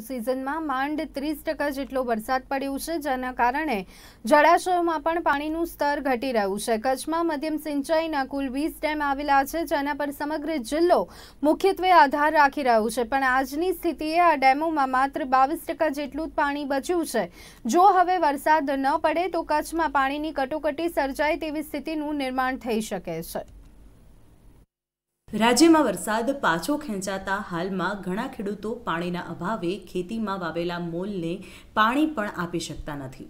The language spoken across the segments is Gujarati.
સિઝનમાં માંડ ત્રીસ ટકા જેટલો વરસાદ પડ્યો છે જેના કારણે જળાશયોમાં પણ પાણીનું સ્તર ઘટી રહ્યું છે કચ્છમાં મધ્યમ સિંચાઈના કુલ વીસ ડેમ આવેલા છે જેના પર સમગ્ર જિલ્લો મુખ્યત્વે આધાર રાખી રહ્યો છે પણ આજની સ્થિતિએ આ ડેમોમાં માત્ર બાવીસ ટકા જેટલું જ પાણી બચ્યું છે જો હવે વરસાદ ન પડે તો કચ્છમાં પાણીની કટોકટી સર્જાય તેવી સ્થિતિનું નિર્માણ થઈ શકે છે રાજ્યમાં વરસાદ પાછો ખેંચાતા હાલમાં ઘણા ખેડૂતો પાણીના અભાવે ખેતીમાં વાવેલા મોલને પાણી પણ આપી શકતા નથી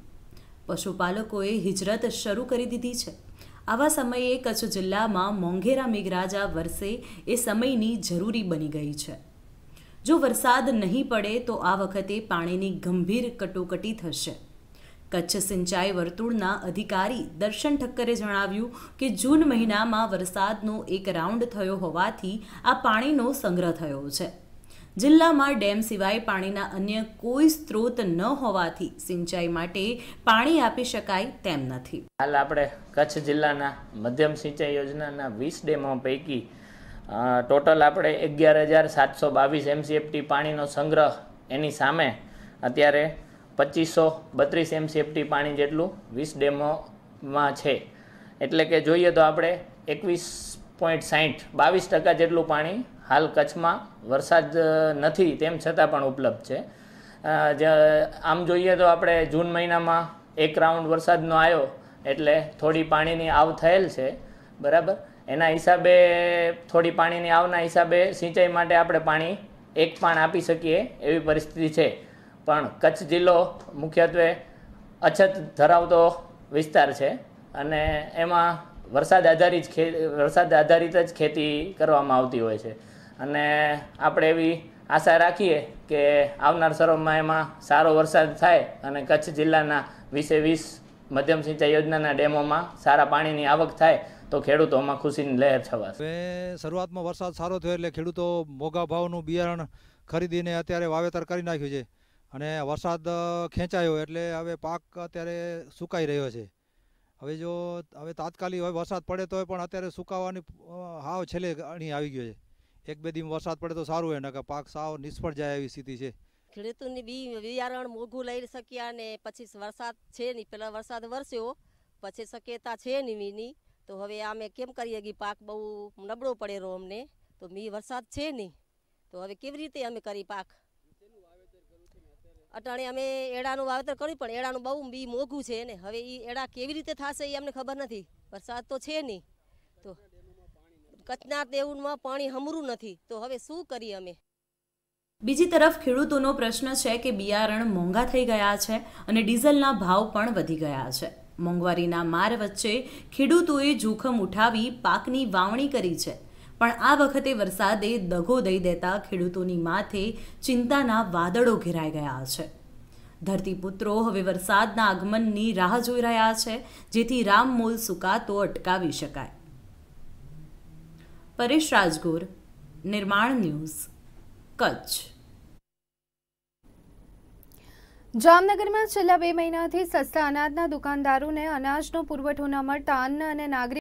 પશુપાલકોએ હિજરત શરૂ કરી દીધી છે આવા સમયે કચ્છ જિલ્લામાં મોંઘેરા મેઘરાજા વરસે એ સમયની જરૂરી બની ગઈ છે જો વરસાદ નહીં પડે તો આ વખતે પાણીની ગંભીર કટોકટી થશે કચ્છ સિંચાઈ વર્તુળના અધિકારી દર્શન ઠક્કરે જણાવ્યું કે જૂન મહિનામાં વરસાદનો એક રાઉન્ડ થયો હોવાથી આ પાણીનો સંગ્રહ થયો છે જિલ્લામાં ડેમ સિવાય પાણીના અન્ય કોઈ સ્ત્રોત ન હોવાથી સિંચાઈ માટે પાણી આપી શકાય તેમ નથી હાલ આપણે કચ્છ જિલ્લાના મધ્યમ સિંચાઈ યોજનાના વીસ ડેમો પૈકી ટોટલ આપણે અગિયાર હજાર સાતસો બાવીસ એમસીએફટી પાણીનો સંગ્રહ એની સામે અત્યારે પચીસો બત્રીસ એમ સેફટી પાણી જેટલું વીસ ડેમોમાં છે એટલે કે જોઈએ તો આપણે એકવીસ પોઈન્ટ સાહીઠ બાવીસ ટકા જેટલું પાણી હાલ કચ્છમાં વરસાદ નથી તેમ છતાં પણ ઉપલબ્ધ છે આમ જોઈએ તો આપણે જૂન મહિનામાં એક રાઉન્ડ વરસાદનો આવ્યો એટલે થોડી પાણીની આવ થયેલ છે બરાબર એના હિસાબે થોડી પાણીની આવના હિસાબે સિંચાઈ માટે આપણે પાણી એક પાણ આપી શકીએ એવી પરિસ્થિતિ છે પણ કચ્છ જિલ્લો મુખ્યત્વે અછત ધરાવતો વિસ્તાર છે અને એમાં વરસાદ આધારિત ખે વરસાદ આધારિત જ ખેતી કરવામાં આવતી હોય છે અને આપણે એવી આશા રાખીએ કે આવનાર સરોમાં એમાં સારો વરસાદ થાય અને કચ્છ જિલ્લાના વીસે વીસ મધ્યમ સિંચાઈ યોજનાના ડેમોમાં સારા પાણીની આવક થાય તો ખેડૂતોમાં ખુશીની લહેર છવાશે હવે શરૂઆતમાં વરસાદ સારો થયો એટલે ખેડૂતો મોગા ભાવનું બિયારણ ખરીદીને અત્યારે વાવેતર કરી નાખ્યું છે અને વરસાદ ખેંચાયો એટલે હવે પાક અત્યારે સુકાઈ રહ્યો છે હવે જો હવે તાત્કાલિક હોય વરસાદ પડે તો પણ અત્યારે સુકાવાની હાવ છેલ્લે અણી આવી ગયો છે એક બે દિવસ વરસાદ પડે તો સારું એના કે પાક સાવ નિષ્ફળ જાય એવી સ્થિતિ છે ખેડૂતોની બી વિયારણ મોઘું લઈ શક્યા ને પછી વરસાદ છે નહીં પહેલાં વરસાદ વરસ્યો પછી શક્યતા છે નહીં મીની તો હવે અમે કેમ કરીએ કે પાક બહુ નબળો પડેલો અમને તો મી વરસાદ છે નહીં તો હવે કેવી રીતે અમે કરી પાક અટાણે અમે એડાનું વાવેતર કર્યું પણ એડાનું બહુ બી મોઘું છે ને હવે એ એડા કેવી રીતે થશે એ અમને ખબર નથી વરસાદ તો છે નહીં તો કચ્છના દેવુમાં પાણી હમરું નથી તો હવે શું કરીએ અમે બીજી તરફ ખેડૂતોનો પ્રશ્ન છે કે બિયારણ મોંઘા થઈ ગયા છે અને ડીઝલના ભાવ પણ વધી ગયા છે મોંઘવારીના માર વચ્ચે ખેડૂતોએ જોખમ ઉઠાવી પાકની વાવણી કરી છે પણ આ વખતે વરસાદે દગો દઈ દેતા ખેડૂતોની માથે ચિંતાના વાદળો ઘેરાઈ ગયા છે ધરતીપુત્રો હવે વરસાદના આગમનની રાહ જોઈ રહ્યા છે જેથી રામમૂલ સુકાતો અટકાવી શકાય પરેશ રાજગોર નિર્માણ ન્યૂઝ કચ્છ જામનગરમાં છેલ્લા બે મહિનાથી સસ્તા અનાજના દુકાનદારોને અનાજનો પુરવઠો ન મળતા અન્ન અને નાગરિક